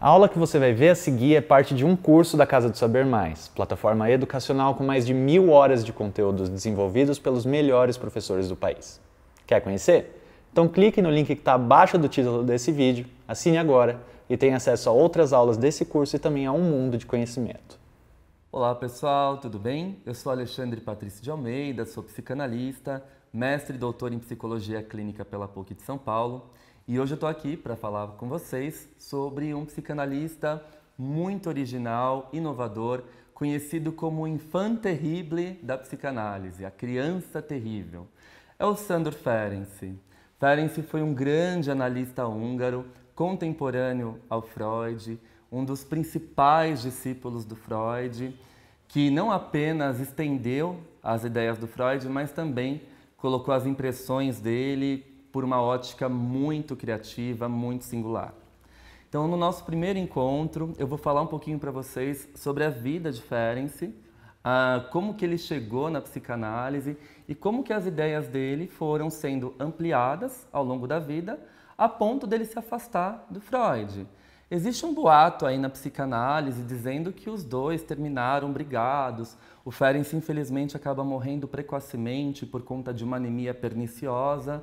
A aula que você vai ver a seguir é parte de um curso da Casa do Saber Mais, plataforma educacional com mais de mil horas de conteúdos desenvolvidos pelos melhores professores do país. Quer conhecer? Então clique no link que está abaixo do título desse vídeo, assine agora e tenha acesso a outras aulas desse curso e também a um mundo de conhecimento. Olá pessoal, tudo bem? Eu sou Alexandre Patrício de Almeida, sou psicanalista, mestre e doutor em psicologia clínica pela PUC de São Paulo. E hoje eu estou aqui para falar com vocês sobre um psicanalista muito original, inovador, conhecido como o infant terrible da psicanálise, a criança terrível. É o Sandor Ferenc. Ferenc foi um grande analista húngaro, contemporâneo ao Freud, um dos principais discípulos do Freud, que não apenas estendeu as ideias do Freud, mas também colocou as impressões dele, por uma ótica muito criativa, muito singular. Então, no nosso primeiro encontro, eu vou falar um pouquinho para vocês sobre a vida de Ferenc, ah, como que ele chegou na psicanálise e como que as ideias dele foram sendo ampliadas ao longo da vida, a ponto dele se afastar do Freud. Existe um boato aí na psicanálise dizendo que os dois terminaram brigados. O Ferenc, infelizmente, acaba morrendo precocemente por conta de uma anemia perniciosa.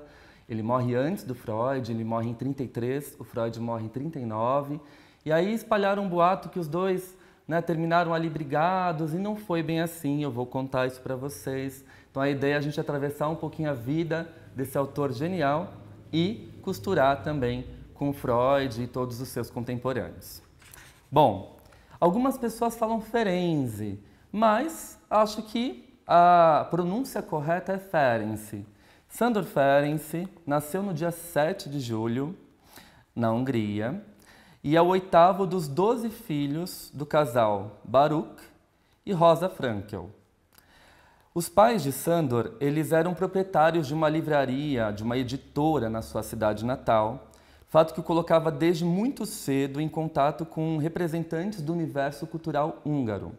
Ele morre antes do Freud, ele morre em 33, o Freud morre em 39. E aí espalharam um boato que os dois né, terminaram ali brigados e não foi bem assim, eu vou contar isso para vocês. Então a ideia é a gente atravessar um pouquinho a vida desse autor genial e costurar também com Freud e todos os seus contemporâneos. Bom, algumas pessoas falam Ferenzi, mas acho que a pronúncia correta é Ferenzi. Sandor Ferenc nasceu no dia 7 de julho, na Hungria, e é o oitavo dos 12 filhos do casal Baruch e Rosa Frankel. Os pais de Sandor, eles eram proprietários de uma livraria, de uma editora na sua cidade natal, fato que o colocava desde muito cedo em contato com representantes do universo cultural húngaro.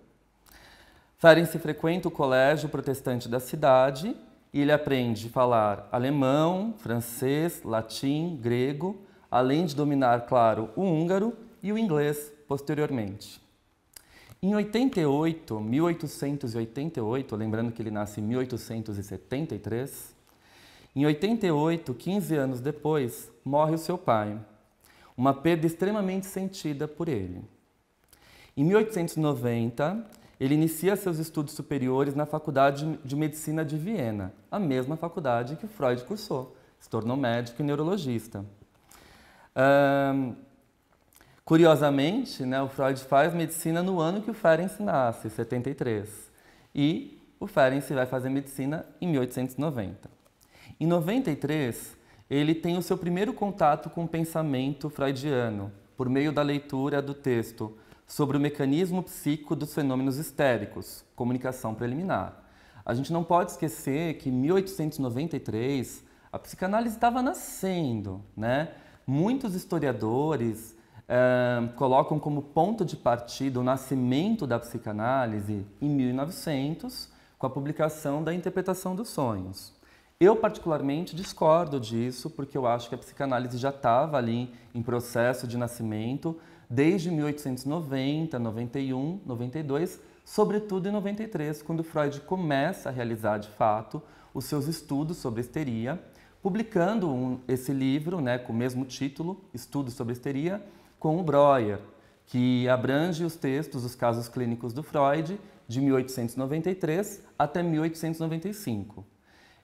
Ferenc frequenta o colégio protestante da cidade e ele aprende a falar alemão, francês, latim, grego, além de dominar, claro, o húngaro e o inglês posteriormente. Em 88, 1888, lembrando que ele nasce em 1873, em 88, 15 anos depois, morre o seu pai, uma perda extremamente sentida por ele. Em 1890, ele inicia seus estudos superiores na Faculdade de Medicina de Viena, a mesma faculdade que Freud cursou. Se tornou médico e neurologista. Um, curiosamente, né, o Freud faz medicina no ano que o Ferenc nasce, 73. E o Ferenc vai fazer medicina em 1890. Em 93, ele tem o seu primeiro contato com o pensamento freudiano, por meio da leitura do texto sobre o mecanismo psíquico dos fenômenos histéricos, comunicação preliminar. A gente não pode esquecer que em 1893 a psicanálise estava nascendo, né? Muitos historiadores eh, colocam como ponto de partida o nascimento da psicanálise em 1900, com a publicação da Interpretação dos Sonhos. Eu, particularmente, discordo disso, porque eu acho que a psicanálise já estava ali em processo de nascimento, desde 1890, 91, 92, sobretudo em 93, quando Freud começa a realizar de fato os seus estudos sobre histeria, publicando um, esse livro né, com o mesmo título, Estudos sobre Histeria, com o Breuer, que abrange os textos os casos clínicos do Freud de 1893 até 1895.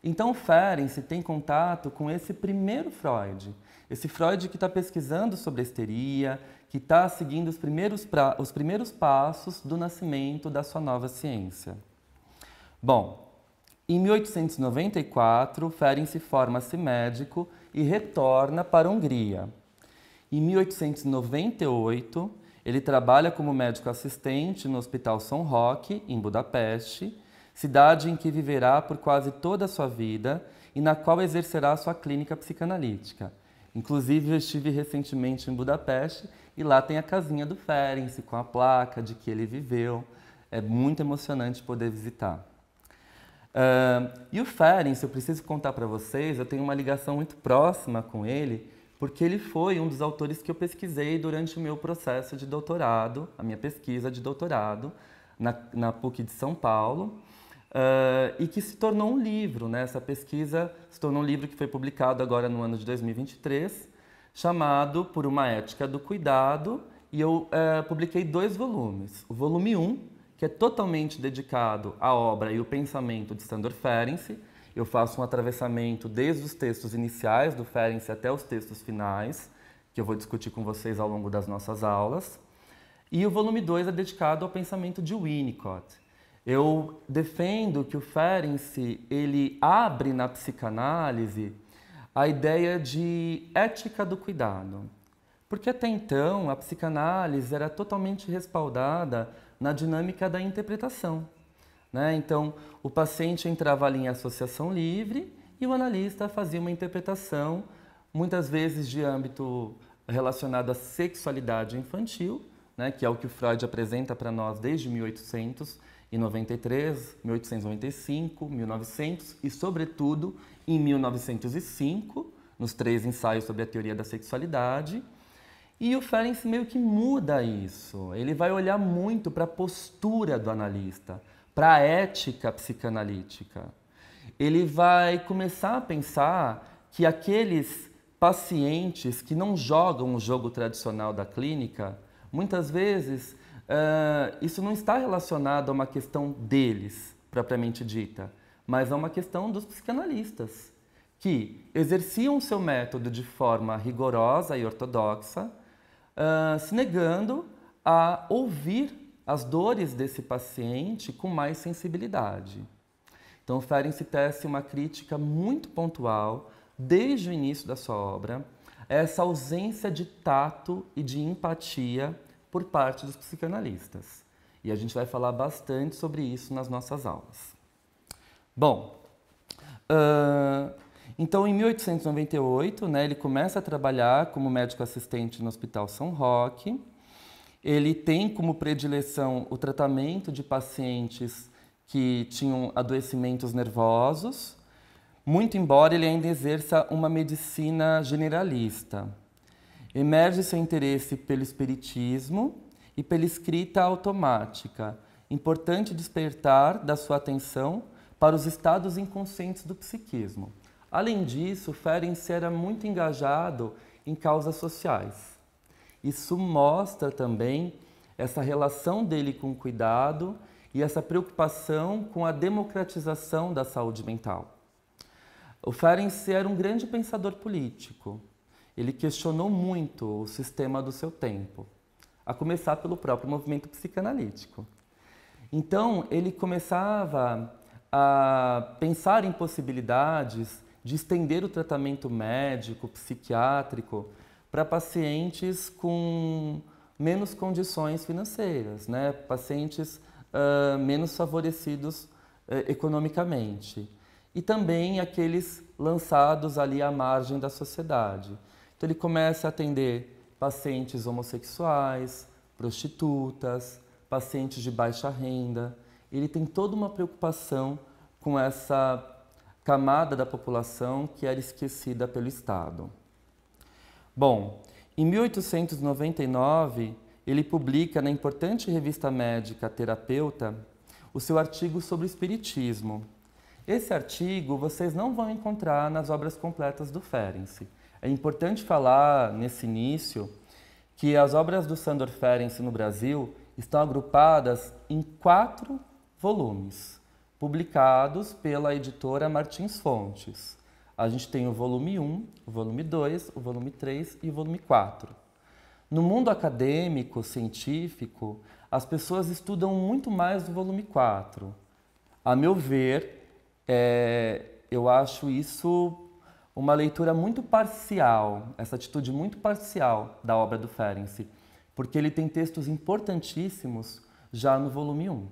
Então, Ferenc tem contato com esse primeiro Freud, esse Freud que está pesquisando sobre a histeria, que está seguindo os primeiros, pra, os primeiros passos do nascimento da sua nova ciência. Bom, em 1894, se forma-se médico e retorna para a Hungria. Em 1898, ele trabalha como médico assistente no Hospital São Roque, em Budapeste, cidade em que viverá por quase toda a sua vida e na qual exercerá sua clínica psicanalítica. Inclusive, eu estive recentemente em Budapeste e lá tem a casinha do Ferenc com a placa de que ele viveu. É muito emocionante poder visitar. Uh, e o Ferenc, eu preciso contar para vocês, eu tenho uma ligação muito próxima com ele, porque ele foi um dos autores que eu pesquisei durante o meu processo de doutorado, a minha pesquisa de doutorado na, na PUC de São Paulo. Uh, e que se tornou um livro, né? essa pesquisa se tornou um livro que foi publicado agora no ano de 2023, chamado Por uma Ética do Cuidado, e eu uh, publiquei dois volumes. O volume 1, um, que é totalmente dedicado à obra e o pensamento de Sandor Ferenczi, eu faço um atravessamento desde os textos iniciais do Ferenczi até os textos finais, que eu vou discutir com vocês ao longo das nossas aulas. E o volume 2 é dedicado ao pensamento de Winnicott, eu defendo que o Ferenczi, ele abre na psicanálise a ideia de ética do cuidado. Porque até então a psicanálise era totalmente respaldada na dinâmica da interpretação. Né? Então, o paciente entrava ali em associação livre e o analista fazia uma interpretação, muitas vezes de âmbito relacionado à sexualidade infantil, né? que é o que o Freud apresenta para nós desde 1800 em 93, 1895, 1900 e, sobretudo, em 1905, nos três ensaios sobre a teoria da sexualidade. E o Ferenc meio que muda isso. Ele vai olhar muito para a postura do analista, para a ética psicanalítica. Ele vai começar a pensar que aqueles pacientes que não jogam o jogo tradicional da clínica, muitas vezes ah, isso não está relacionado a uma questão deles, propriamente dita, mas a uma questão dos psicanalistas, que exerciam seu método de forma rigorosa e ortodoxa, uh, se negando a ouvir as dores desse paciente com mais sensibilidade. Então, Ferenc tece uma crítica muito pontual, desde o início da sua obra, essa ausência de tato e de empatia por parte dos psicanalistas. E a gente vai falar bastante sobre isso nas nossas aulas. Bom, uh, então em 1898, né, ele começa a trabalhar como médico assistente no Hospital São Roque. Ele tem como predileção o tratamento de pacientes que tinham adoecimentos nervosos, muito embora ele ainda exerça uma medicina generalista. Emerge seu interesse pelo espiritismo e pela escrita automática. Importante despertar da sua atenção para os estados inconscientes do psiquismo. Além disso, Ferenc era muito engajado em causas sociais. Isso mostra também essa relação dele com o cuidado e essa preocupação com a democratização da saúde mental. O Ferenc era um grande pensador político, ele questionou muito o sistema do seu tempo, a começar pelo próprio movimento psicanalítico. Então, ele começava a pensar em possibilidades de estender o tratamento médico, psiquiátrico, para pacientes com menos condições financeiras, né? pacientes uh, menos favorecidos uh, economicamente. E também aqueles lançados ali à margem da sociedade. Então ele começa a atender pacientes homossexuais, prostitutas, pacientes de baixa renda. Ele tem toda uma preocupação com essa camada da população que era esquecida pelo Estado. Bom, em 1899, ele publica na importante revista médica Terapeuta o seu artigo sobre espiritismo. Esse artigo vocês não vão encontrar nas obras completas do Ferenc. É importante falar, nesse início, que as obras do Sandor Ferenc no Brasil estão agrupadas em quatro volumes, publicados pela editora Martins Fontes. A gente tem o volume 1, o volume 2, o volume 3 e o volume 4. No mundo acadêmico, científico, as pessoas estudam muito mais o volume 4. A meu ver, é, eu acho isso uma leitura muito parcial, essa atitude muito parcial da obra do Ferenc porque ele tem textos importantíssimos já no volume 1.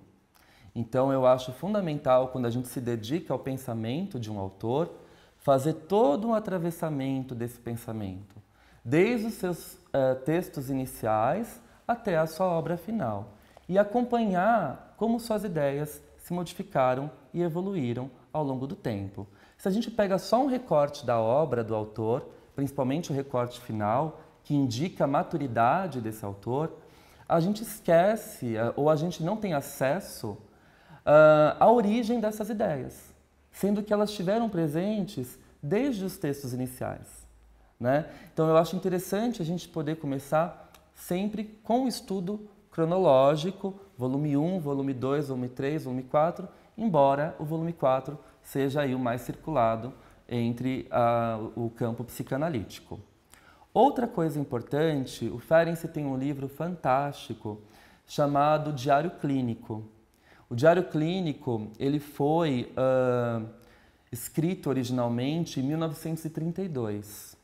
Então eu acho fundamental quando a gente se dedica ao pensamento de um autor, fazer todo um atravessamento desse pensamento, desde os seus uh, textos iniciais até a sua obra final, e acompanhar como suas ideias se modificaram e evoluíram ao longo do tempo. Se a gente pega só um recorte da obra do autor, principalmente o recorte final, que indica a maturidade desse autor, a gente esquece eh, ou a gente não tem acesso uh, à origem dessas ideias, sendo que elas estiveram presentes desde os textos iniciais. Né? Então, eu acho interessante a gente poder começar sempre com o estudo cronológico, volume 1, volume 2, volume 3, volume 4, embora o volume 4 seja aí o mais circulado entre a, ah, o campo psicanalítico. Outra coisa importante, o Ferenczi tem um livro fantástico chamado Diário Clínico. O Diário Clínico ele foi uh, escrito originalmente em 1932,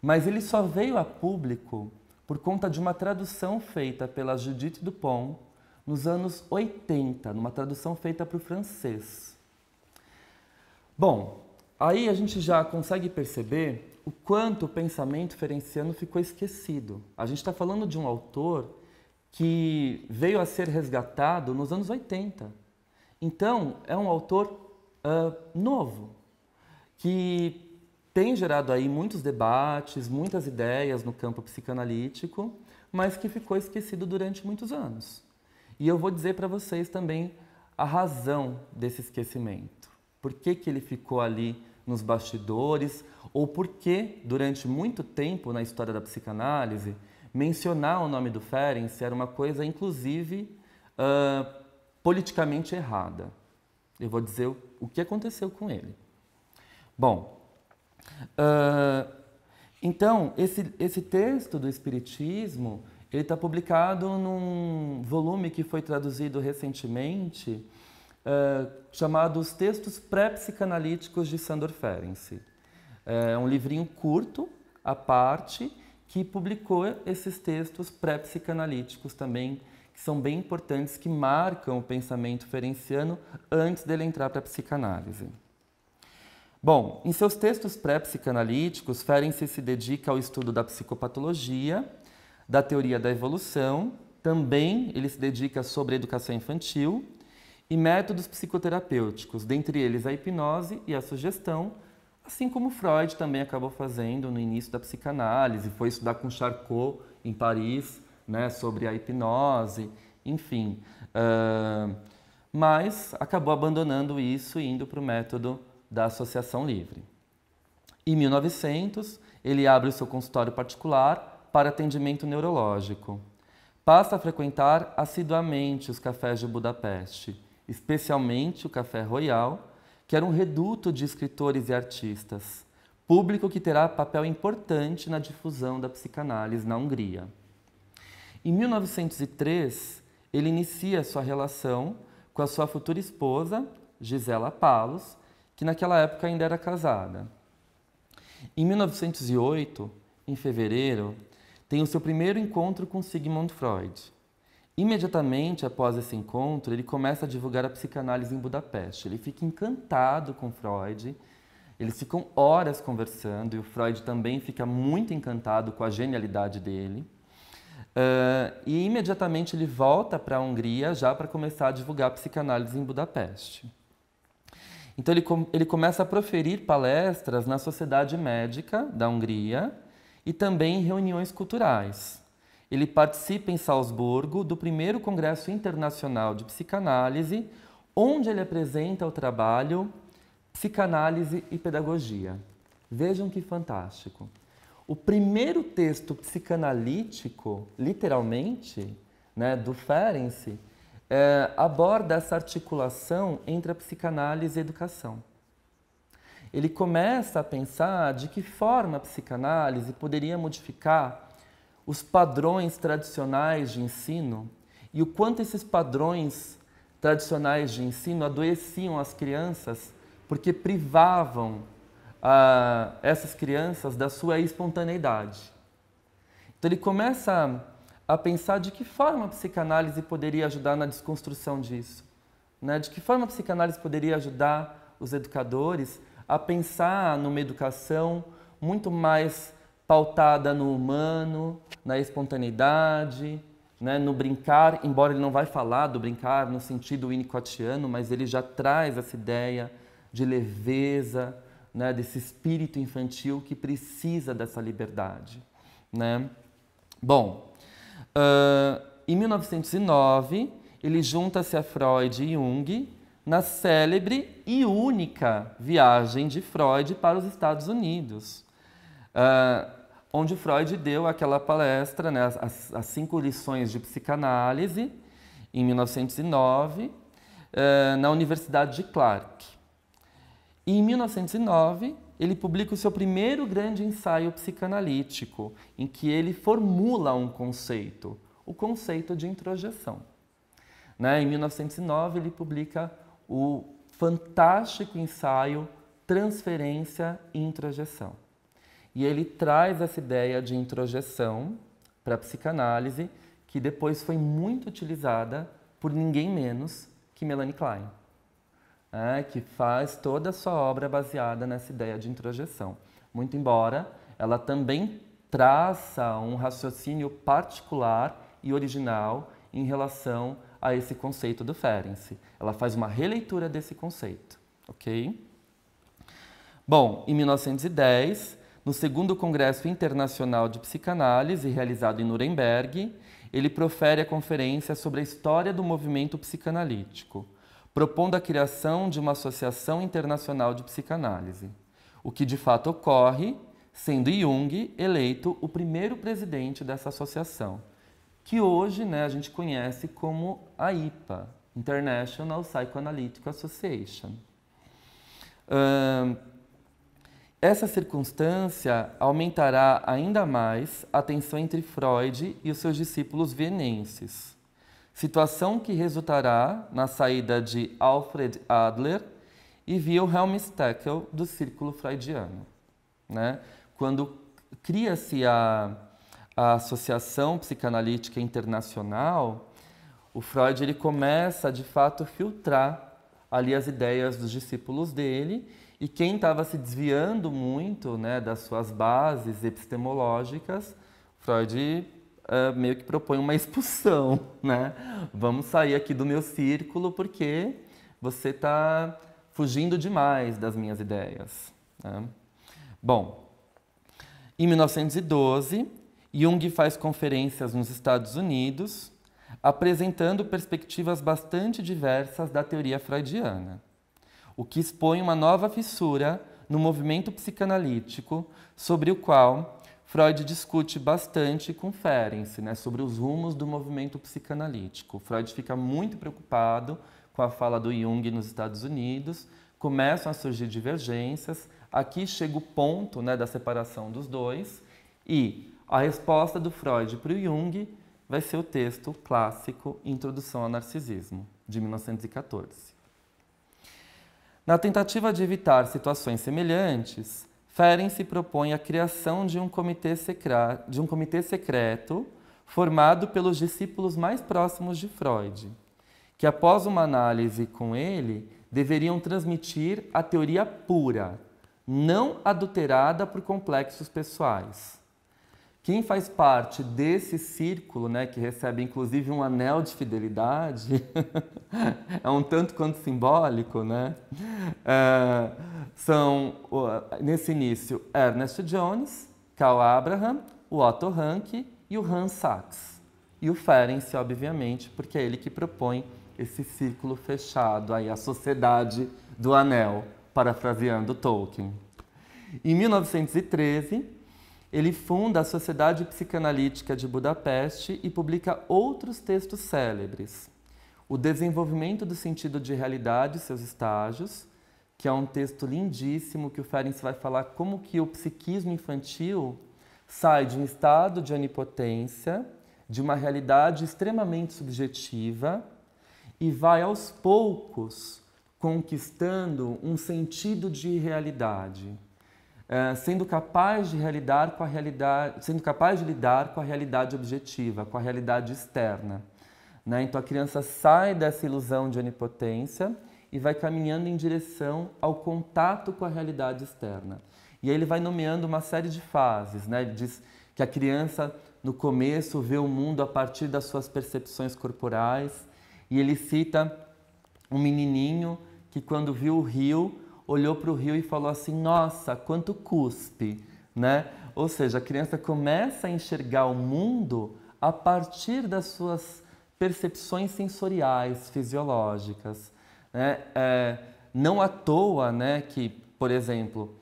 mas ele só veio a público por conta de uma tradução feita pela Judith Dupont nos anos 80, numa tradução feita para o francês. Bom, aí a gente já consegue perceber o quanto o pensamento ferenciano ficou esquecido. A gente está falando de um autor que veio a ser resgatado nos anos 80. Então, é um autor uh, novo, que tem gerado aí muitos debates, muitas ideias no campo psicanalítico, mas que ficou esquecido durante muitos anos. E eu vou dizer para vocês também a razão desse esquecimento por que, que ele ficou ali nos bastidores, ou por que, durante muito tempo na história da psicanálise, mencionar o nome do Ferenc era uma coisa, inclusive, uh, politicamente errada. Eu vou dizer o, que aconteceu com ele. Bom, uh, então, esse, esse texto do Espiritismo, ele está publicado num volume que foi traduzido recentemente, chamados eh, chamado Os Textos Pré-Psicanalíticos de Sandor Ferenczi. Eh, é um livrinho curto, à parte, que publicou esses textos pré-psicanalíticos também, que são bem importantes, que marcam o pensamento ferenciano antes dele entrar para a psicanálise. Bom, em seus textos pré-psicanalíticos, Ferenczi se dedica ao estudo da psicopatologia, da teoria da evolução, também ele se dedica sobre educação infantil e métodos psicoterapêuticos, dentre eles a hipnose e a sugestão, assim como Freud também acabou fazendo no início da psicanálise, foi estudar com Charcot em Paris, né, sobre a hipnose, enfim. Uh, mas acabou abandonando isso e indo para o método da associação livre. Em 1900, ele abre o seu consultório particular para atendimento neurológico. Passa a frequentar assiduamente os cafés de Budapeste especialmente o Café Royal, que era um reduto de escritores e artistas, público que terá papel importante na difusão da psicanálise na Hungria. Em 1903, ele inicia sua relação com a sua futura esposa, Gisela Palos, que naquela época ainda era casada. Em 1908, em fevereiro, tem o seu primeiro encontro com Sigmund Freud, Imediatamente após esse encontro, ele começa a divulgar a psicanálise em Budapeste. Ele fica encantado com Freud, eles ficam horas conversando e o Freud também fica muito encantado com a genialidade dele. Uh, e imediatamente ele volta para a Hungria já para começar a divulgar a psicanálise em Budapeste. Então ele, com, ele começa a proferir palestras na Sociedade Médica da Hungria e também em reuniões culturais ele participa em Salzburgo do primeiro Congresso Internacional de Psicanálise, onde ele apresenta o trabalho Psicanálise e Pedagogia. Vejam que fantástico. O primeiro texto psicanalítico, literalmente, né, do Ferenc é, aborda essa articulação entre a psicanálise e a educação. Ele começa a pensar de que forma a psicanálise poderia modificar os padrões tradicionais de ensino e o quanto esses padrões tradicionais de ensino adoeciam as crianças porque privavam ah, essas crianças da sua espontaneidade. Então ele começa a, pensar de que forma a psicanálise poderia ajudar na desconstrução disso, né? de que forma a psicanálise poderia ajudar os educadores a pensar numa educação muito mais pautada no humano, na espontaneidade, né, no brincar, embora ele não vai falar do brincar no sentido winnicottiano, mas ele já traz essa ideia de leveza, né, desse espírito infantil que precisa dessa liberdade. Né? Bom, uh, em 1909, ele junta-se a Freud e Jung na célebre e única viagem de Freud para os Estados Unidos. Uh, onde Freud deu aquela palestra, né, as, as cinco lições de psicanálise, em 1909, eh, na Universidade de Clark. E em 1909, ele publica o seu primeiro grande ensaio psicanalítico, em que ele formula um conceito, o conceito de introjeção. Né? Em 1909, ele publica o fantástico ensaio Transferência e Introjeção. E ele traz essa ideia de introjeção para a psicanálise, que depois foi muito utilizada por ninguém menos que Melanie Klein, né? que faz toda a sua obra baseada nessa ideia de introjeção. Muito embora ela também traça um raciocínio particular e original em relação a esse conceito do Ferenczi. Ela faz uma releitura desse conceito, ok? Bom, em 1910, no segundo Congresso Internacional de Psicanálise, realizado em Nuremberg, ele profere a conferência sobre a história do movimento psicanalítico, propondo a criação de uma Associação Internacional de Psicanálise, o que de fato ocorre, sendo Jung eleito o primeiro presidente dessa associação, que hoje né, a gente conhece como a IPA, International Psychoanalytic Association. Uh, essa circunstância aumentará ainda mais a tensão entre Freud e os seus discípulos vienenses, situação que resultará na saída de Alfred Adler e Wilhelm Stekel do círculo freudiano. Né? Quando cria-se a, a Associação Psicanalítica Internacional, o Freud ele começa de fato a filtrar ali as ideias dos discípulos dele e quem estava se desviando muito né, das suas bases epistemológicas, Freud uh, meio que propõe uma expulsão, né? Vamos sair aqui do meu círculo porque você está fugindo demais das minhas ideias. Né? Bom, em 1912, Jung faz conferências nos Estados Unidos, apresentando perspectivas bastante diversas da teoria freudiana o que expõe uma nova fissura no movimento psicanalítico, sobre o qual Freud discute bastante com Ferenc, né, sobre os rumos do movimento psicanalítico. Freud fica muito preocupado com a fala do Jung nos Estados Unidos, começam a surgir divergências, aqui chega o ponto né, da separação dos dois, e a resposta do Freud para o Jung vai ser o texto clássico Introdução ao Narcisismo, de 1914. Na tentativa de evitar situações semelhantes, Feren se propõe a criação de um comitê, de um comitê secreto formado pelos discípulos mais próximos de Freud, que após uma análise com ele, deveriam transmitir a teoria pura, não adulterada por complexos pessoais. Quem faz parte desse círculo, né, que recebe inclusive um anel de fidelidade, é um tanto quanto simbólico, né? É, são, nesse início, Ernest Jones, Carl Abraham, o Otto Rank e o Hans Sachs. E o Ferenc, obviamente, porque é ele que propõe esse círculo fechado, aí, a sociedade do anel, parafraseando Tolkien. Em 1913, ele funda a Sociedade Psicanalítica de Budapeste e publica outros textos célebres. O Desenvolvimento do Sentido de Realidade e Seus Estágios, que é um texto lindíssimo que o Ferenc vai falar como que o psiquismo infantil sai de um estado de onipotência, de uma realidade extremamente subjetiva e vai aos poucos conquistando um sentido de realidade. Eh, sendo capaz de lidar com a realidade, sendo capaz de lidar com a realidade objetiva, com a realidade externa. Né? Então a criança sai dessa ilusão de onipotência e vai caminhando em direção ao contato com a realidade externa. E aí ele vai nomeando uma série de fases, né? Ele diz que a criança no começo vê o mundo a partir das suas percepções corporais e ele cita um menininho que quando viu o rio olhou para o rio e falou assim: Nossa, quanto cuspe, né? Ou seja, a criança começa a enxergar o mundo a partir das suas percepções sensoriais, fisiológicas. Né? É, não à toa né, que, por exemplo,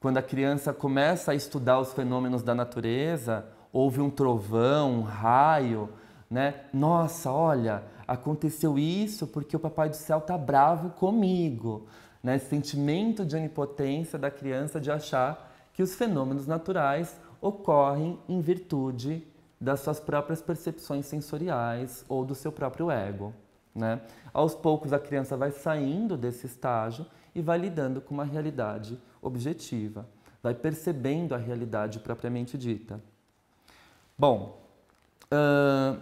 quando a criança começa a estudar os fenômenos da natureza, houve um trovão, um raio, né? Nossa, olha, aconteceu isso porque o papai do céu tá bravo comigo né, esse sentimento de onipotência da criança de achar que os fenômenos naturais ocorrem em virtude das suas próprias percepções sensoriais ou do seu próprio ego. Né? Aos poucos, a criança vai saindo desse estágio e vai lidando com uma realidade objetiva, vai percebendo a realidade propriamente dita. Bom, uh,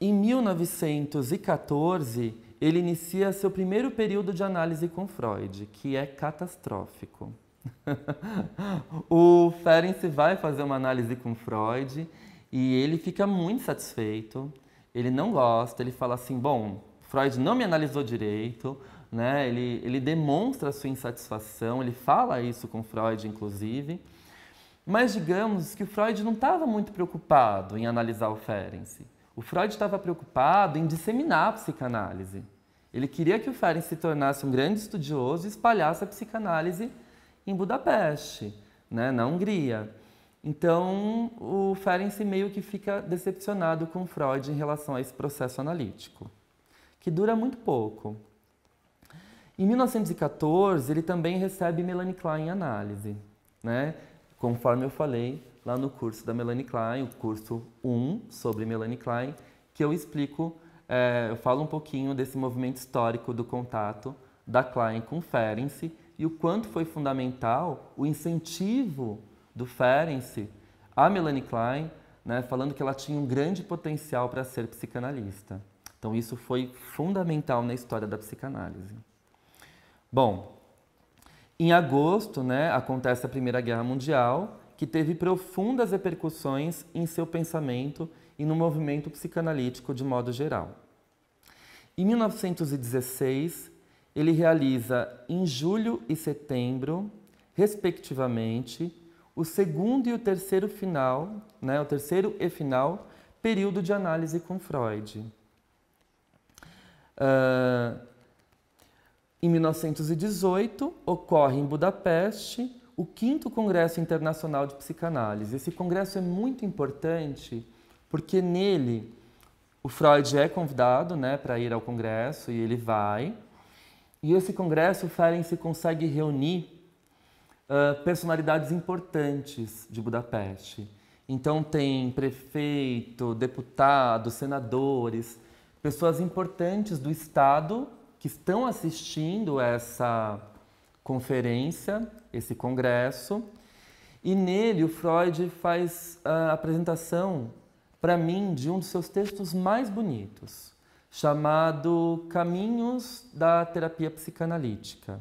em 1914, ele inicia seu primeiro período de análise com Freud, que é catastrófico. o Ferenc vai fazer uma análise com Freud e ele fica muito satisfeito. Ele não gosta, ele fala assim: bom, Freud não me analisou direito, né? ele, ele demonstra a sua insatisfação, ele fala isso com Freud, inclusive. Mas digamos que o Freud não estava muito preocupado em analisar o Ferenc. O Freud estava preocupado em disseminar a psicanálise. Ele queria que o Ferenc se tornasse um grande estudioso e espalhasse a psicanálise em Budapeste, né, na Hungria. Então, o Ferenc meio que fica decepcionado com Freud em relação a esse processo analítico, que dura muito pouco. Em 1914, ele também recebe Melanie Klein em análise, né? conforme eu falei lá no curso da Melanie Klein, o curso 1 sobre Melanie Klein, que eu explico, é, eu falo um pouquinho desse movimento histórico do contato da Klein com Ferenc e o quanto foi fundamental o incentivo do Ferenc à Melanie Klein, né, falando que ela tinha um grande potencial para ser psicanalista. Então isso foi fundamental na história da psicanálise. Bom, em agosto, né, acontece a Primeira Guerra Mundial que teve profundas repercussões em seu pensamento e no movimento psicanalítico de modo geral. Em 1916, ele realiza em julho e setembro, respectivamente, o segundo e o terceiro final, né, o terceiro e final período de análise com Freud. Uh, em 1918, ocorre em Budapeste o quinto Congresso Internacional de Psicanálise. Esse congresso é muito importante porque nele o Freud é convidado né, para ir ao congresso e ele vai. E esse congresso, Ferenc consegue reunir uh, personalidades importantes de Budapeste. Então tem prefeito, deputado, senadores, pessoas importantes do Estado que estão assistindo essa, conferência, esse congresso, e nele o Freud faz ah, a apresentação para mim de um dos seus textos mais bonitos, chamado Caminhos da Terapia Psicanalítica.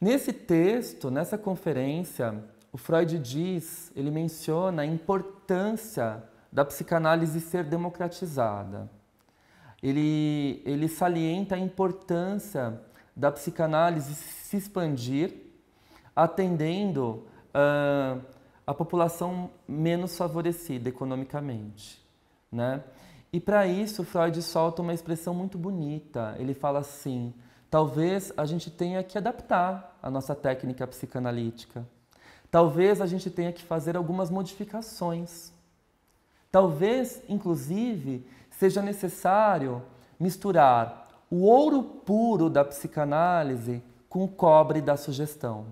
Nesse texto, nessa conferência, o Freud diz, ele menciona a importância da psicanálise ser democratizada. Ele, ele salienta a importância da psicanálise se expandir, atendendo uh, a população menos favorecida economicamente. Né? E para isso, Freud solta uma expressão muito bonita. Ele fala assim: talvez a gente tenha que adaptar a nossa técnica psicanalítica. Talvez a gente tenha que fazer algumas modificações. Talvez, inclusive, seja necessário misturar o ouro puro da psicanálise com o cobre da sugestão.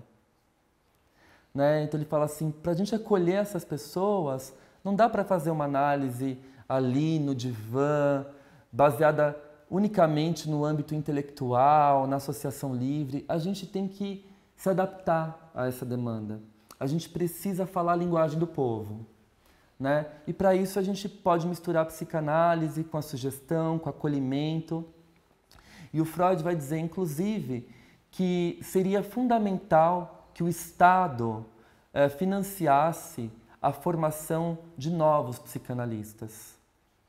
Né? Então ele fala assim, para a gente acolher essas pessoas, não dá para fazer uma análise ali no divã, baseada unicamente no âmbito intelectual, na associação livre. A gente tem que se adaptar a essa demanda. A gente precisa falar a linguagem do povo. Né? E para isso a gente pode misturar a psicanálise com a sugestão, com o acolhimento. E o Freud vai dizer, inclusive, que seria fundamental que o Estado eh, financiasse a formação de novos psicanalistas,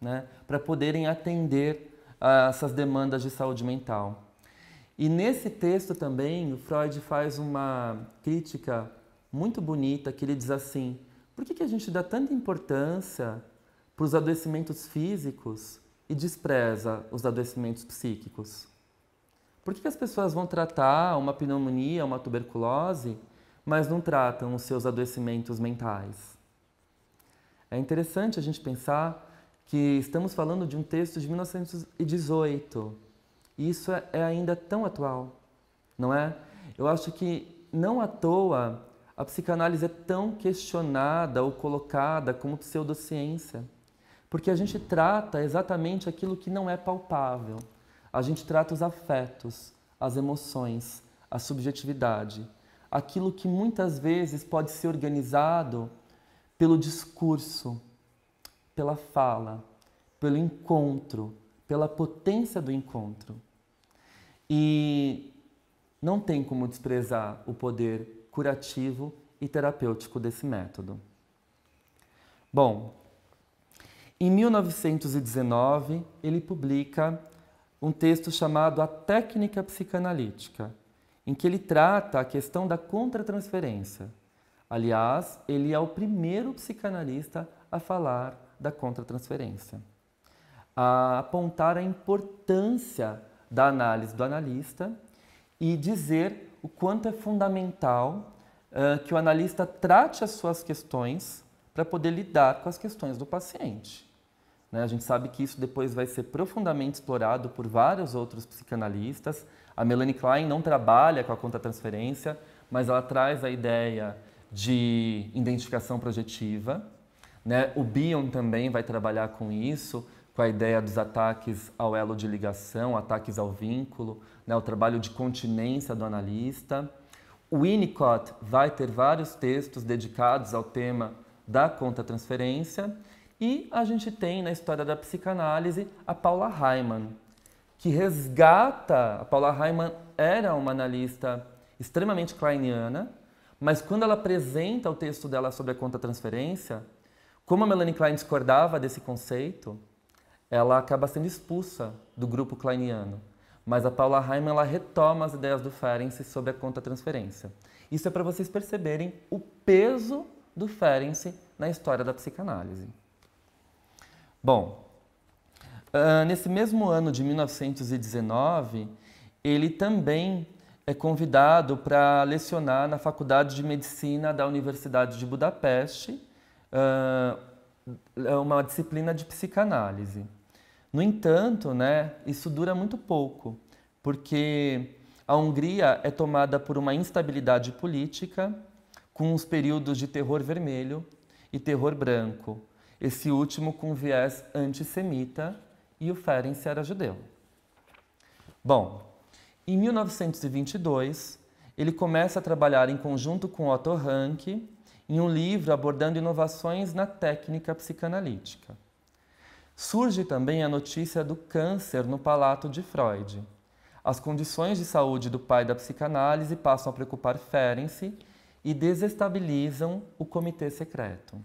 né, para poderem atender a ah, essas demandas de saúde mental. E nesse texto também, o Freud faz uma crítica muito bonita que ele diz assim: por que, que a gente dá tanta importância para os adoecimentos físicos e despreza os adoecimentos psíquicos? Por que as pessoas vão tratar uma pneumonia, uma tuberculose, mas não tratam os seus adoecimentos mentais? É interessante a gente pensar que estamos falando de um texto de 1918 e isso é, é ainda tão atual, não é? Eu acho que não à toa a psicanálise é tão questionada ou colocada como pseudociência. Porque a gente trata exatamente aquilo que não é palpável. A gente trata os afetos, as emoções, a subjetividade, aquilo que muitas vezes pode ser organizado pelo discurso, pela fala, pelo encontro, pela potência do encontro. E não tem como desprezar o poder curativo e terapêutico desse método. Bom, em 1919, ele publica um texto chamado A Técnica Psicanalítica, em que ele trata a questão da contratransferência. Aliás, ele é o primeiro psicanalista a falar da contratransferência, a apontar a importância da análise do analista e dizer o quanto é fundamental uh, que o analista trate as suas questões para poder lidar com as questões do paciente. Né? A gente sabe que isso depois vai ser profundamente explorado por vários outros psicanalistas. A Melanie Klein não trabalha com a conta transferência mas ela traz a ideia de identificação projetiva. Né? O Bion também vai trabalhar com isso, com a ideia dos ataques ao elo de ligação, ataques ao vínculo, né? o trabalho de continência do analista. O Winnicott vai ter vários textos dedicados ao tema da conta transferência e a gente tem na história da psicanálise a Paula Hyman, que resgata. A Paula Hyman era uma analista extremamente kleiniana, mas quando ela apresenta o texto dela sobre a conta-transferência, como a Melanie Klein discordava desse conceito, ela acaba sendo expulsa do grupo kleiniano. Mas a Paula Hyman ela retoma as ideias do Ferenc sobre a conta-transferência. Isso é para vocês perceberem o peso do Ferenc na história da psicanálise. Bom, uh, nesse mesmo ano de 1919, ele também é convidado para lecionar na Faculdade de Medicina da Universidade de Budapeste, uh, uma disciplina de psicanálise. No entanto, né, isso dura muito pouco, porque a Hungria é tomada por uma instabilidade política, com os períodos de terror vermelho e terror branco esse último com viés antissemita, e o Ferenc era judeu. Bom, em 1922, ele começa a trabalhar em conjunto com Otto Rank em um livro abordando inovações na técnica psicanalítica. Surge também a notícia do câncer no palato de Freud. As condições de saúde do pai da psicanálise passam a preocupar Ferenc e desestabilizam o comitê secreto.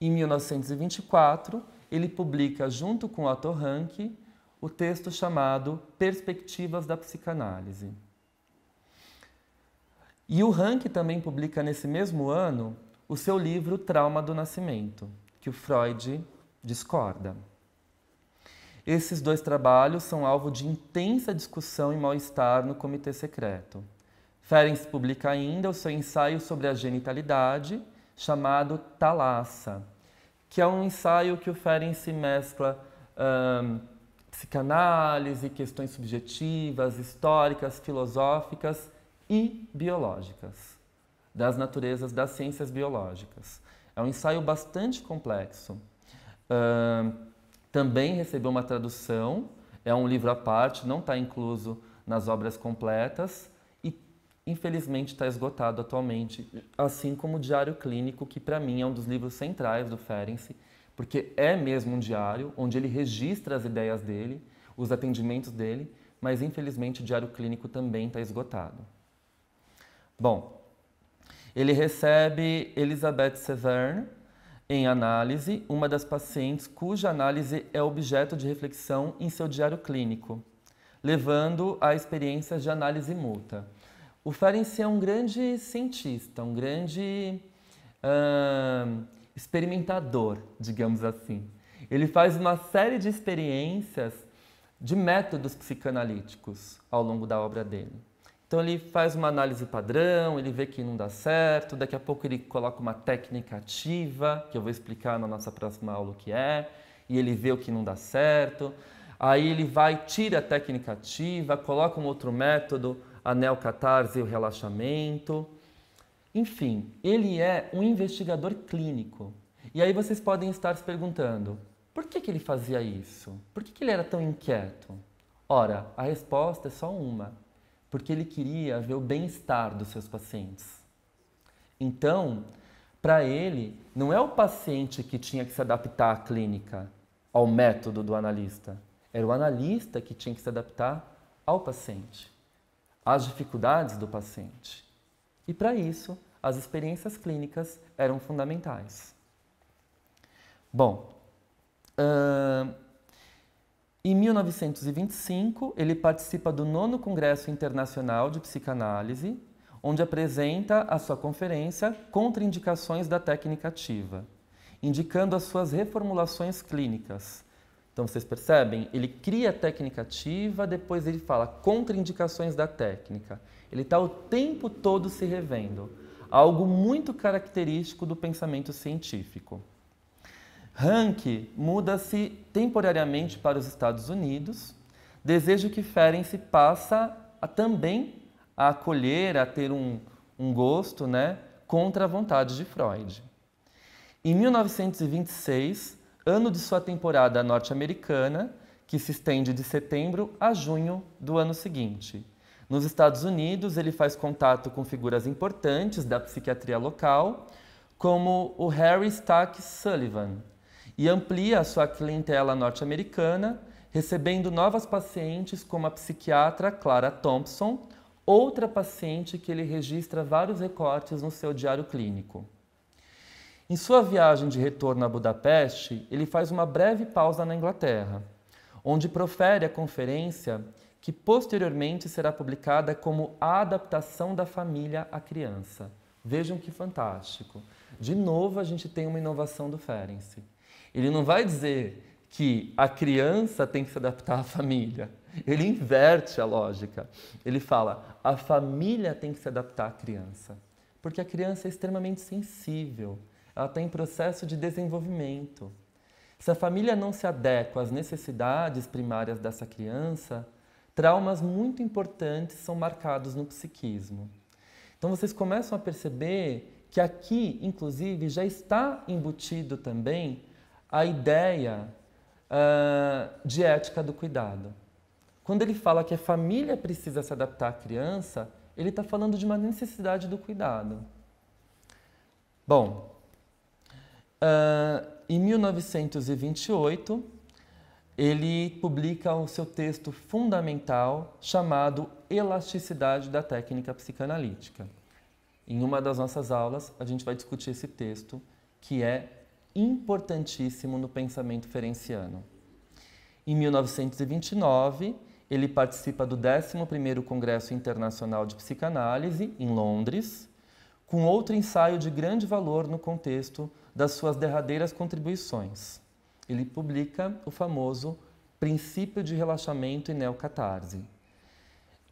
Em 1924, ele publica, junto com Otto Rank, o texto chamado Perspectivas da Psicanálise. E o Rank também publica nesse mesmo ano o seu livro Trauma do Nascimento, que o Freud discorda. Esses dois trabalhos são alvo de intensa discussão e mal-estar no Comitê Secreto. Ferenc publica ainda o seu ensaio sobre a genitalidade chamado Talassa, que é um ensaio que oferece mescla hum, psicanálise, questões subjetivas, históricas, filosóficas e biológicas, das naturezas das ciências biológicas. É um ensaio bastante complexo. também recebeu uma tradução, é um livro à parte, não está incluso nas obras completas, infelizmente está esgotado atualmente, assim como o Diário Clínico, que para mim é um dos livros centrais do Ferenc, porque é mesmo um diário onde ele registra as ideias dele, os atendimentos dele, mas infelizmente o Diário Clínico também está esgotado. Bom, ele recebe Elizabeth Severn em análise, uma das pacientes cuja análise é objeto de reflexão em seu diário clínico, levando a experiências de análise multa. O Ferenc é um grande cientista, um grande uh, experimentador, digamos assim. Ele faz uma série de experiências de métodos psicanalíticos ao longo da obra dele. Então ele faz uma análise padrão, ele vê que não dá certo, daqui a pouco ele coloca uma técnica ativa, que eu vou explicar na nossa próxima aula o que é, e ele vê o que não dá certo. Aí ele vai, tira a técnica ativa, coloca um outro método, a neocatarse e o relaxamento. Enfim, ele é um investigador clínico. E aí vocês podem estar se perguntando, por que, que ele fazia isso? Por que, que ele era tão inquieto? Ora, a resposta é só uma, porque ele queria ver o bem-estar dos seus pacientes. Então, para ele, não é o paciente que tinha que se adaptar à clínica, ao método do analista, era o analista que tinha que se adaptar ao paciente às dificuldades do paciente. E para isso, as experiências clínicas eram fundamentais. Bom, uh, em 1925 ele participa do nono Congresso Internacional de Psicanálise, onde apresenta a sua conferência Contraindicações da Técnica Ativa, indicando as suas reformulações clínicas, então vocês percebem? Ele cria a técnica ativa, depois ele fala contraindicações da técnica. Ele está o tempo todo se revendo. Algo muito característico do pensamento científico. Rank muda-se temporariamente para os Estados Unidos. Desejo que Ferenc passa a, também a acolher, a ter um, um gosto né, contra a vontade de Freud. Em 1926, ano de sua temporada norte-americana, que se estende de setembro a junho do ano seguinte. Nos Estados Unidos, ele faz contato com figuras importantes da psiquiatria local, como o Harry Stack Sullivan, e amplia a sua clientela norte-americana, recebendo novas pacientes como a psiquiatra Clara Thompson, outra paciente que ele registra vários recortes no seu diário clínico. Em sua viagem de retorno a Budapeste, ele faz uma breve pausa na Inglaterra, onde profere a conferência que posteriormente será publicada como A Adaptação da Família à Criança. Vejam que fantástico! De novo, a gente tem uma inovação do Ferenc. Ele não vai dizer que a criança tem que se adaptar à família. Ele inverte a lógica. Ele fala: a família tem que se adaptar à criança, porque a criança é extremamente sensível ela está em processo de desenvolvimento. Se a família não se adequa às necessidades primárias dessa criança, traumas muito importantes são marcados no psiquismo. Então vocês começam a perceber que aqui, inclusive, já está embutido também a ideia uh, de ética do cuidado. Quando ele fala que a família precisa se adaptar à criança, ele está falando de uma necessidade do cuidado. Bom, Uh, em 1928, ele publica o seu texto fundamental chamado Elasticidade da Técnica Psicanalítica. Em uma das nossas aulas, a gente vai discutir esse texto, que é importantíssimo no pensamento ferenciano. Em 1929, ele participa do 11º Congresso Internacional de Psicanálise, em Londres, com outro ensaio de grande valor no contexto das suas derradeiras contribuições. Ele publica o famoso Princípio de Relaxamento e Neocatarse.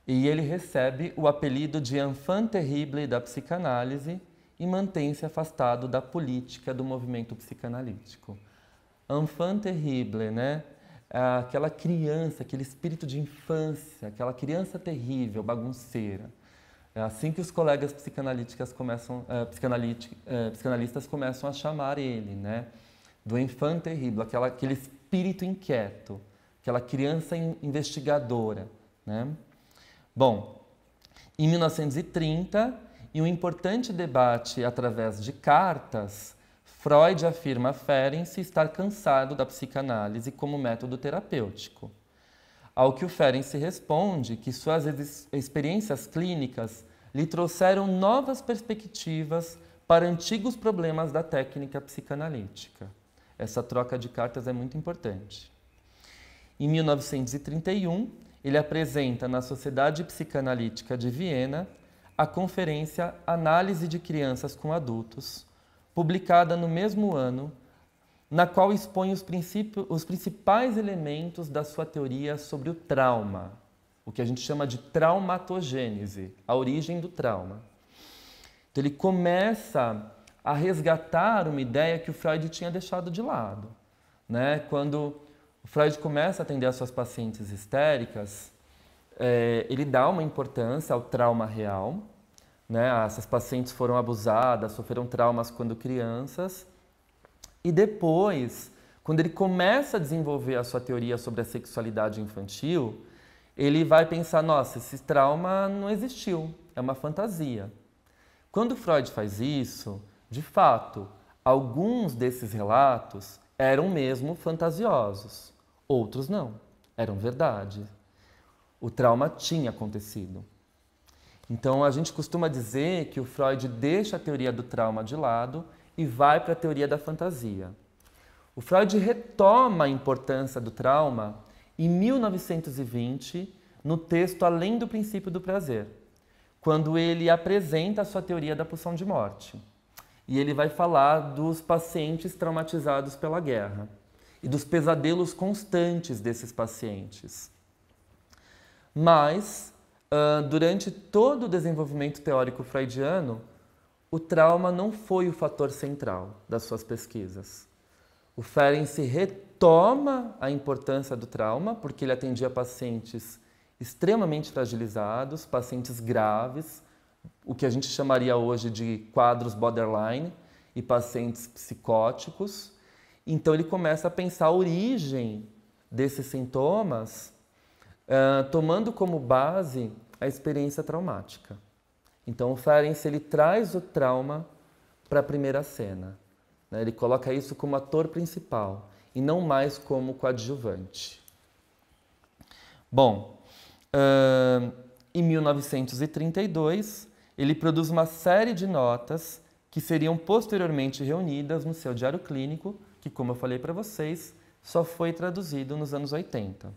E ele recebe o apelido de enfant terrible da psicanálise e mantém-se afastado da política do movimento psicanalítico. Enfant terrible, né? É aquela criança, aquele espírito de infância, aquela criança terrível, bagunceira é assim que os colegas psicanalíticas começam, é, é, psicanalistas começam a chamar ele, né? Do infante terrível, aquela, aquele espírito inquieto, aquela criança in, investigadora, né? Bom, em 1930, em um importante debate através de cartas, Freud afirma a Ferenc estar cansado da psicanálise como método terapêutico. Ao que o Ferenc se responde que suas experiências clínicas lhe trouxeram novas perspectivas para antigos problemas da técnica psicanalítica. Essa troca de cartas é muito importante. Em 1931, ele apresenta na Sociedade Psicanalítica de Viena a conferência Análise de Crianças com Adultos, publicada no mesmo ano na qual expõe os, os principais elementos da sua teoria sobre o trauma, o que a gente chama de traumatogênese, a origem do trauma. Então, ele começa a resgatar uma ideia que o Freud tinha deixado de lado. Né? Quando o Freud começa a atender as suas pacientes histéricas, é, ele dá uma importância ao trauma real. Né? Ah, essas pacientes foram abusadas, sofreram traumas quando crianças, e depois, quando ele começa a desenvolver a sua teoria sobre a sexualidade infantil, ele vai pensar: nossa, esse trauma não existiu, é uma fantasia. Quando Freud faz isso, de fato, alguns desses relatos eram mesmo fantasiosos, outros não, eram verdade. O trauma tinha acontecido. Então a gente costuma dizer que o Freud deixa a teoria do trauma de lado e vai para a teoria da fantasia. O Freud retoma a importância do trauma em 1920 no texto Além do Princípio do Prazer, quando ele apresenta a sua teoria da pulsão de morte. E ele vai falar dos pacientes traumatizados pela guerra e dos pesadelos constantes desses pacientes. Mas, ah, durante todo o desenvolvimento teórico freudiano, o trauma não foi o fator central das suas pesquisas. O Ferenc retoma a importância do trauma, porque ele atendia pacientes extremamente fragilizados, pacientes graves, o que a gente chamaria hoje de quadros borderline, e pacientes psicóticos. Então ele começa a pensar a origem desses sintomas, uh, tomando como base a experiência traumática. Então o Ferenc ele traz o trauma para a primeira cena. Né? Ele coloca isso como ator principal e não mais como coadjuvante. Bom, uh, em 1932 ele produz uma série de notas que seriam posteriormente reunidas no seu diário clínico, que como eu falei para vocês, só foi traduzido nos anos 80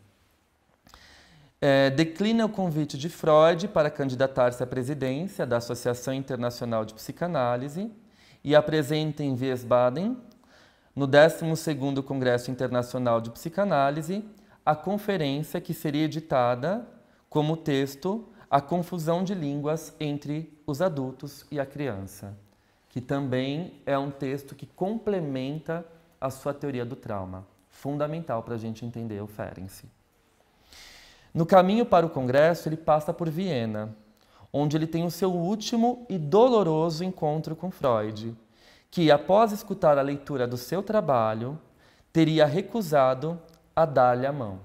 é, declina o convite de Freud para candidatar-se à presidência da Associação Internacional de Psicanálise e apresenta em Wiesbaden, no 12º Congresso Internacional de Psicanálise, a conferência que seria editada como texto A Confusão de Línguas entre os Adultos e a Criança, que também é um texto que complementa a sua teoria do trauma, fundamental para a gente entender o Ferenczi. No caminho para o Congresso, ele passa por Viena, onde ele tem o seu último e doloroso encontro com Freud, que, após escutar a leitura do seu trabalho, teria recusado a dar-lhe a mão.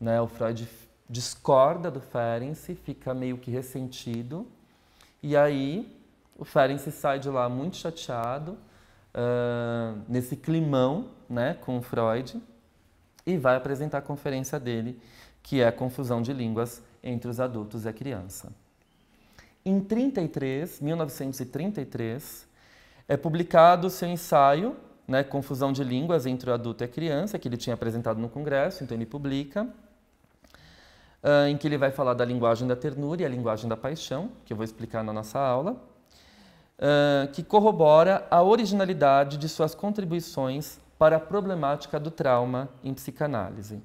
Né? O Freud discorda do Ferenc, fica meio que ressentido, e aí o Ferenc sai de lá muito chateado, uh, nesse climão né, com o Freud, e vai apresentar a conferência dele que é a confusão de línguas entre os adultos e a criança. Em 33, 1933, é publicado seu ensaio, né, Confusão de Línguas entre o Adulto e a Criança, que ele tinha apresentado no Congresso, então ele publica, ah, em que ele vai falar da linguagem da ternura e a linguagem da paixão, que eu vou explicar na nossa aula, ah, que corrobora a originalidade de suas contribuições para a problemática do trauma em psicanálise.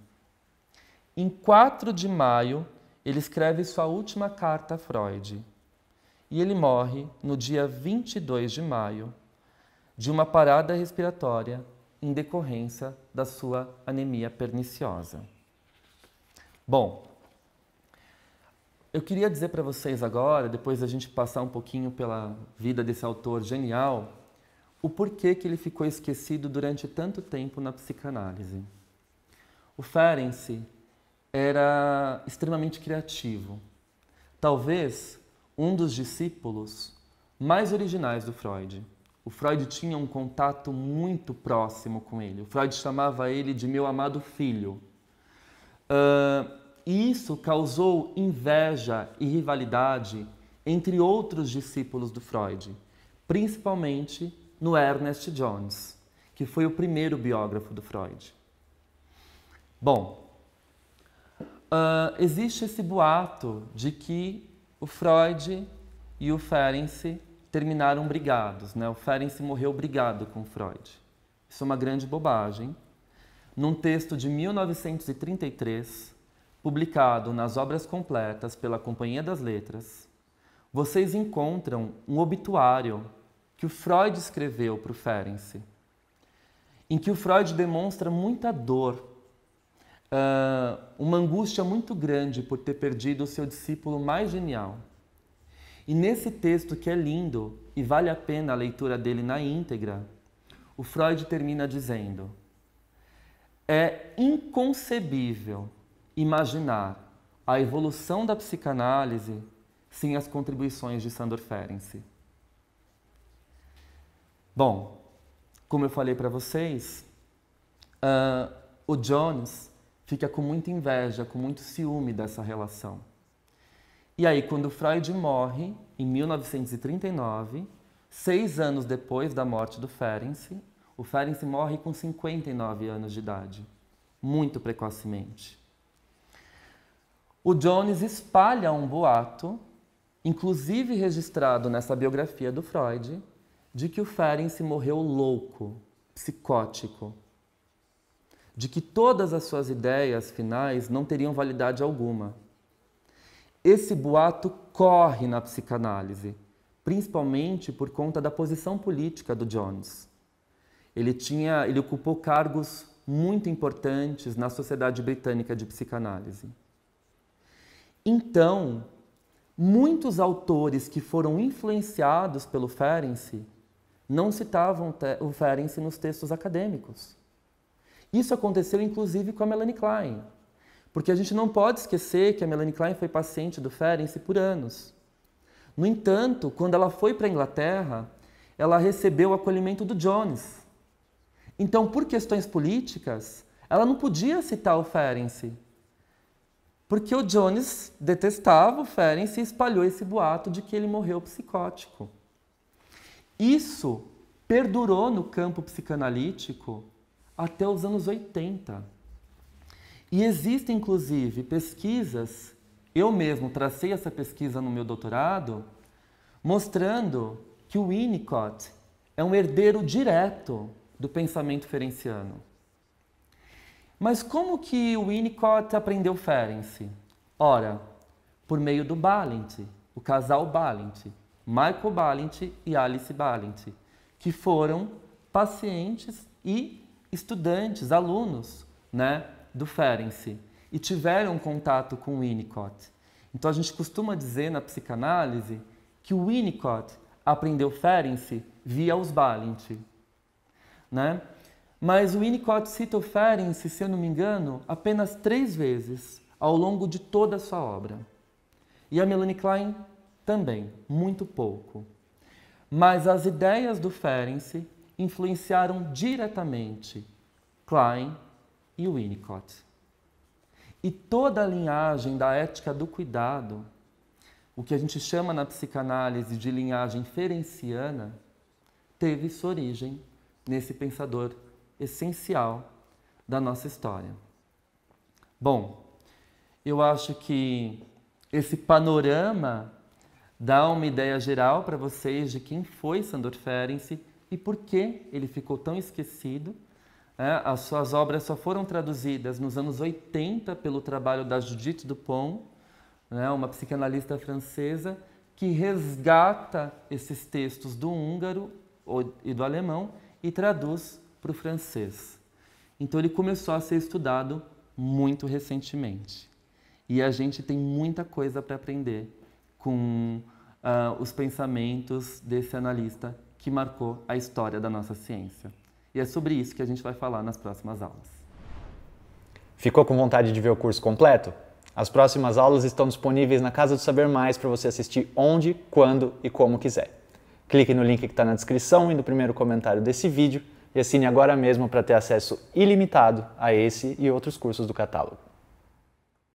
Em 4 de maio, ele escreve sua última carta a Freud. E ele morre no dia 22 de maio de uma parada respiratória em decorrência da sua anemia perniciosa. Bom, eu queria dizer para vocês agora, depois da gente passar um pouquinho pela vida desse autor genial, o porquê que ele ficou esquecido durante tanto tempo na psicanálise. O Ferenc era extremamente criativo. Talvez um dos discípulos mais originais do Freud. O Freud tinha um contato muito próximo com ele. O Freud chamava ele de meu amado filho. Uh, e isso causou inveja e rivalidade entre outros discípulos do Freud, principalmente no Ernest Jones, que foi o primeiro biógrafo do Freud. Bom, uh, existe esse boato de que o Freud e o Ferenc terminaram brigados. Né? O Ferenc morreu brigado com Freud. Isso é uma grande bobagem. Num texto de 1933, publicado nas Obras Completas pela Companhia das Letras, vocês encontram um obituário que o Freud escreveu para o Ferenc, em que o Freud demonstra muita dor uh, uma angústia muito grande por ter perdido o seu discípulo mais genial. E nesse texto que é lindo e vale a pena a leitura dele na íntegra, o Freud termina dizendo: É inconcebível imaginar a evolução da psicanálise sem as contribuições de Sandor Ferenczi. Bom, como eu falei para vocês, uh, o Jones fica com muita inveja, com muito ciúme dessa relação. E aí, quando Freud morre, em 1939, seis anos depois da morte do Ferenc, o Ferenc morre com 59 anos de idade, muito precocemente. O Jones espalha um boato, inclusive registrado nessa biografia do Freud, de que o Ferenc morreu louco, psicótico, de que todas as suas ideias finais não teriam validade alguma. Esse boato corre na psicanálise, principalmente por conta da posição política do Jones. Ele tinha, ele ocupou cargos muito importantes na Sociedade Britânica de Psicanálise. Então, muitos autores que foram influenciados pelo Ferenc não citavam o Ferenc nos textos acadêmicos. Isso aconteceu inclusive com a Melanie Klein, porque a gente não pode esquecer que a Melanie Klein foi paciente do Ferenc por anos. No entanto, quando ela foi para a Inglaterra, ela recebeu o acolhimento do Jones. Então, por questões políticas, ela não podia citar o Ferenc, porque o Jones detestava o Ferenc e espalhou esse boato de que ele morreu psicótico. Isso perdurou no campo psicanalítico até os anos 80. E existem, inclusive, pesquisas, eu mesmo tracei essa pesquisa no meu doutorado, mostrando que o Winnicott é um herdeiro direto do pensamento ferenciano. Mas como que o Winnicott aprendeu Ferenczi? Ora, por meio do Balint, o casal Balint, Michael Balint e Alice Balint, que foram pacientes e estudantes, alunos né, do Ferenczi e tiveram contato com Winnicott. Então a gente costuma dizer na psicanálise que o Winnicott aprendeu Ferenczi via os Balint. Né? Mas o Winnicott cita o Ferenczi, se eu não me engano, apenas três vezes ao longo de toda a sua obra. E a Melanie Klein também, muito pouco. Mas as ideias do Ferenczi influenciaram diretamente Klein e Winnicott. E toda a linhagem da ética do cuidado, o que a gente chama na psicanálise de linhagem ferenciana, teve sua origem nesse pensador essencial da nossa história. Bom, eu acho que esse panorama dá uma ideia geral para vocês de quem foi Sandor Ferenczi e por que ele ficou tão esquecido. É, as suas obras só foram traduzidas nos anos 80 pelo trabalho da Judith Dupont, né, uma psicanalista francesa, que resgata esses textos do húngaro e do alemão e traduz para o francês. Então ele começou a ser estudado muito recentemente. E a gente tem muita coisa para aprender com uh, os pensamentos desse analista que marcou a história da nossa ciência. E é sobre isso que a gente vai falar nas próximas aulas. Ficou com vontade de ver o curso completo? As próximas aulas estão disponíveis na Casa do Saber Mais para você assistir onde, quando e como quiser. Clique no link que está na descrição e no primeiro comentário desse vídeo e assine agora mesmo para ter acesso ilimitado a esse e outros cursos do catálogo.